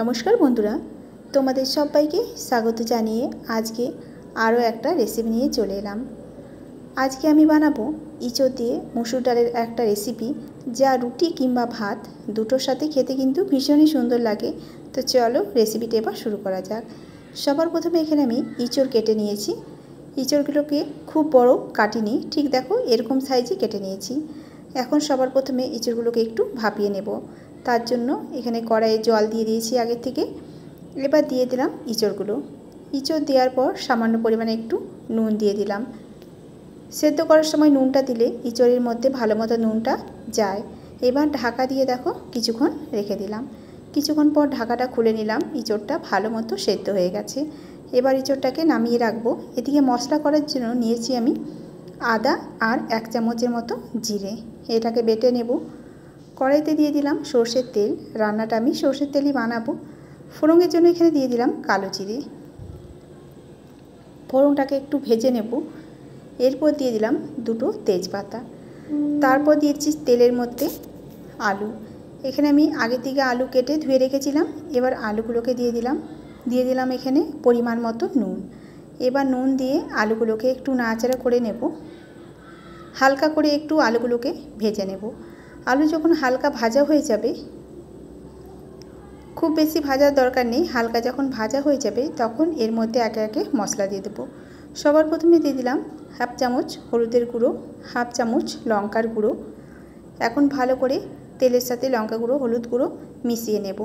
নমস্কার বন্ধুরা তোমাদের সবাইকে স্বাগত জানিয়ে আজকে আরও একটা রেসিপি নিয়ে চলে এলাম আজকে আমি বানাবো ইঁচো দিয়ে মসুর ডালের একটা রেসিপি যা রুটি কিংবা ভাত দুটোর সাথে খেতে কিন্তু ভীষণই সুন্দর লাগে তো চলো রেসিপিটা এবার শুরু করা যাক সবার প্রথমে এখানে আমি ইঁচড় কেটে নিয়েছি ইঁচড়গুলোকে খুব বড় কাটিনি ঠিক দেখো এরকম সাইজে কেটে নিয়েছি এখন সবার প্রথমে ইঁচড়গুলোকে একটু ভাপিয়ে নেবো তার জন্য এখানে কড়াইয়ে জল দিয়ে দিয়েছি আগে থেকে এবার দিয়ে দিলাম ইঁচড়গুলো ইঁচড় দেওয়ার পর সামান্য পরিমাণে একটু নুন দিয়ে দিলাম সেদ্ধ করার সময় নুনটা দিলে ইঁচড়ের মধ্যে ভালো মতো নুনটা যায় এবার ঢাকা দিয়ে দেখো কিছুক্ষণ রেখে দিলাম কিছুক্ষণ পর ঢাকাটা খুলে নিলাম ইঁচড়টা ভালো মতো সেদ্ধ হয়ে গেছে এবার ইঁচড়টাকে নামিয়ে রাখবো এদিকে মশলা করার জন্য নিয়েছি আমি আদা আর এক চামচের মতো জিরে এটাকে বেটে নেব কড়াইতে দিয়ে দিলাম সর্ষের তেল রান্নাটা আমি সর্ষের তেলই বানাবো ফোড়নের জন্য এখানে দিয়ে দিলাম কালো জিরে ফোড়ংটাকে একটু ভেজে নেব এরপর দিয়ে দিলাম দুটো তেজপাতা তারপর দিয়েছি তেলের মধ্যে আলু এখানে আমি আগে থেকে আলু কেটে ধুয়ে রেখেছিলাম এবার আলুগুলোকে দিয়ে দিলাম দিয়ে দিলাম এখানে পরিমাণ মতো নুন এবার নুন দিয়ে আলুগুলোকে একটু নাচাড়া করে নেব হালকা করে একটু আলুগুলোকে ভেজে নেব আলু যখন হালকা ভাজা হয়ে যাবে খুব বেশি ভাজার দরকার নেই হালকা যখন ভাজা হয়ে যাবে তখন এর মধ্যে একে একে মশলা দিয়ে দেবো সবার প্রথমে দিয়ে দিলাম হাফ চামচ হলুদের গুঁড়ো হাফ চামচ লঙ্কার গুঁড়ো এখন ভালো করে তেলের সাথে লঙ্কা গুঁড়ো হলুদ গুঁড়ো মিশিয়ে নেব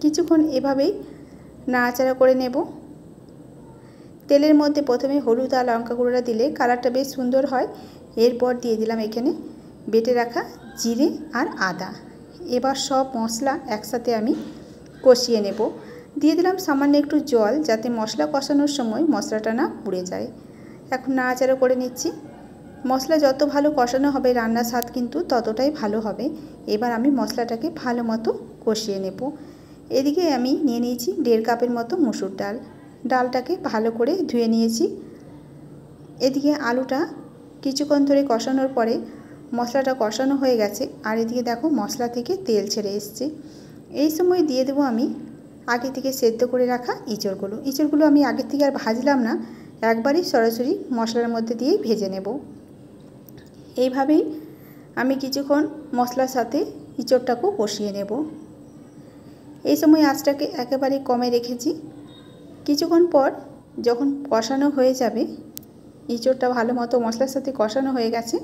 কিছুক্ষণ এভাবেই নাড়াচাড়া করে নেব তেলের মধ্যে প্রথমে হলুদ আর লঙ্কা গুঁড়োটা দিলে কালারটা বেশ সুন্দর হয় এরপর দিয়ে দিলাম এখানে বেটে রাখা জিরে আর আদা এবার সব মশলা একসাথে আমি কষিয়ে নেব দিয়ে দিলাম সামান্য একটু জল যাতে মশলা কষানোর সময় মশলাটা না পুড়ে যায় এখন নাড়াচাড়া করে নিচ্ছি মশলা যত ভালো কষানো হবে রান্নার স্বাদ কিন্তু ততটাই ভালো হবে এবার আমি মশলাটাকে ভালো মতো কষিয়ে নেব এদিকে আমি নিয়ে নিয়েছি দেড় কাপের মতো মুসুর ডাল ডালটাকে ভালো করে ধুয়ে নিয়েছি এদিকে আলুটা কিছুক্ষণ ধরে কষানোর পরে মশলাটা কষানো হয়ে গেছে আর এদিকে দেখো মশলা থেকে তেল ছেড়ে এসছে এই সময় দিয়ে দেবো আমি আগে থেকে সেদ্ধ করে রাখা ইঁচড়গুলো ইঁচড়গুলো আমি আগের থেকে আর ভাজলাম না একবারই সরাসরি মশলার মধ্যে দিয়েই ভেজে নেব এইভাবেই আমি কিছুক্ষণ মশলার সাথে ইঁচড়টাকেও কষিয়ে নেব এই সময় আঁচটাকে একেবারে কমে রেখেছি কিছুক্ষণ পর যখন কষানো হয়ে যাবে ইঁচড়টা ভালো মতো মশলার সাথে কষানো হয়ে গেছে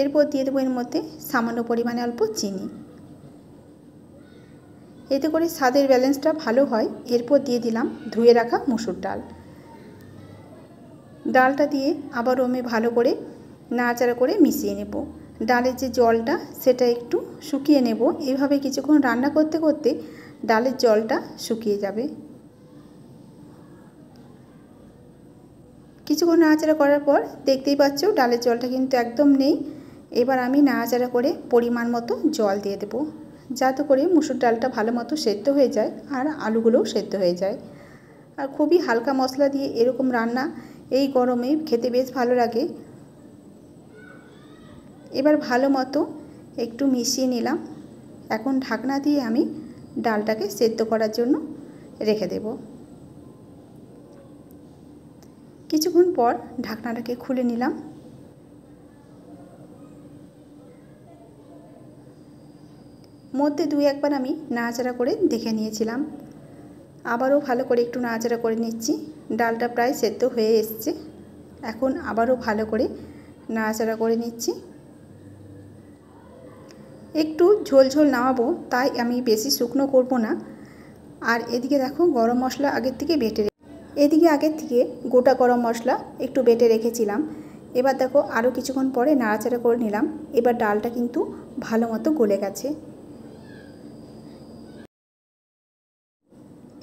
এরপর দিয়ে দেবো এর মধ্যে সামান্য পরিমাণে অল্প চিনি এতে করে স্বাদের ব্যালেন্সটা ভালো হয় এরপর দিয়ে দিলাম ধুয়ে রাখা মুসুর ডাল ডালটা দিয়ে আবার আমি ভালো করে নাড়াচাড়া করে মিশিয়ে নেব ডালের যে জলটা সেটা একটু শুকিয়ে নেব এভাবে কিছুক্ষণ রান্না করতে করতে ডালের জলটা শুকিয়ে যাবে কিছুক্ষণ নাড়াচাড়া করার পর দেখতেই পাচ্ছ ডালের জলটা কিন্তু একদম নেই এবার আমি নাড়াচাড়া করে পরিমাণ মতো জল দিয়ে দেবো যাতে করে মুসুর ডালটা ভালো মতো সেদ্ধ হয়ে যায় আর আলুগুলোও সেদ্ধ হয়ে যায় আর খুবই হালকা মশলা দিয়ে এরকম রান্না এই গরমে খেতে বেশ ভালো লাগে এবার ভালো মতো একটু মিশিয়ে নিলাম এখন ঢাকনা দিয়ে আমি ডালটাকে সেদ্ধ করার জন্য রেখে দেবো কিছুক্ষণ পর ঢাকনাটাকে খুলে নিলাম মধ্যে দুই একবার আমি নাড়াচাড়া করে দেখে নিয়েছিলাম আবারও ভালো করে একটু নাড়াচাড়া করে নিচ্ছি ডালটা প্রায় সেদ্ধ হয়ে এসছে এখন আবারও ভালো করে নাড়াচাড়া করে নিচ্ছি একটু ঝোল ঝোল নামাবো তাই আমি বেশি শুকনো করব না আর এদিকে দেখো গরম মশলা আগের থেকে বেটে এদিকে আগের থেকে গোটা গরম মশলা একটু বেটে রেখেছিলাম এবার দেখো আরও কিছুক্ষণ পরে নাড়াচাড়া করে নিলাম এবার ডালটা কিন্তু ভালো মতো গলে গেছে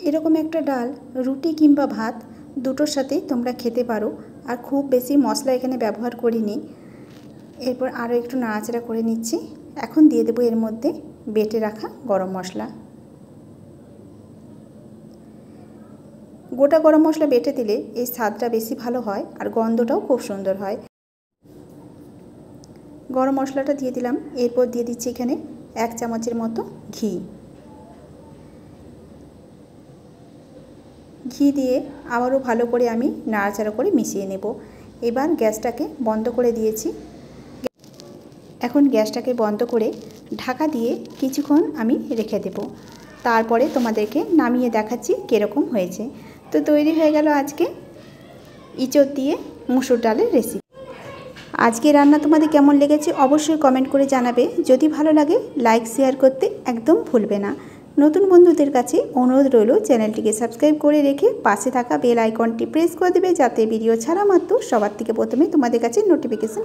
এরকম একটা ডাল রুটি কিংবা ভাত দুটোর সাথেই তোমরা খেতে পারো আর খুব বেশি মশলা এখানে ব্যবহার করিনি এরপর আরও একটু নাড়াচাড়া করে নিচ্ছি এখন দিয়ে দেবো এর মধ্যে বেটে রাখা গরম মশলা গোটা গরম মশলা বেটে দিলে এই স্বাদটা বেশি ভালো হয় আর গন্ধটাও খুব সুন্দর হয় গরম মশলাটা দিয়ে দিলাম এরপর দিয়ে দিচ্ছি এখানে এক চামচের মতো ঘি ঘি দিয়ে আবারও ভালো করে আমি নাড়াচাড়া করে মিশিয়ে নেব এবার গ্যাসটাকে বন্ধ করে দিয়েছি এখন গ্যাসটাকে বন্ধ করে ঢাকা দিয়ে কিছুক্ষণ আমি রেখে দেব তারপরে তোমাদেরকে নামিয়ে দেখাচ্ছি কীরকম হয়েছে তো তৈরি হয়ে গেল আজকে ইঁচড় দিয়ে মুসুর ডালের রেসিপি আজকে রান্না তোমাদের কেমন লেগেছে অবশ্যই কমেন্ট করে জানাবে যদি ভালো লাগে লাইক শেয়ার করতে একদম ভুলবে না নতুন বন্ধুদের কাছে অনুরোধ রইল চ্যানেলটিকে সাবস্ক্রাইব করে রেখে পাশে থাকা বেল আইকনটি প্রেস করে দেবে যাতে ভিডিও ছাড়া মাত্র সবার থেকে প্রথমে তোমাদের কাছে নোটিফিকেশান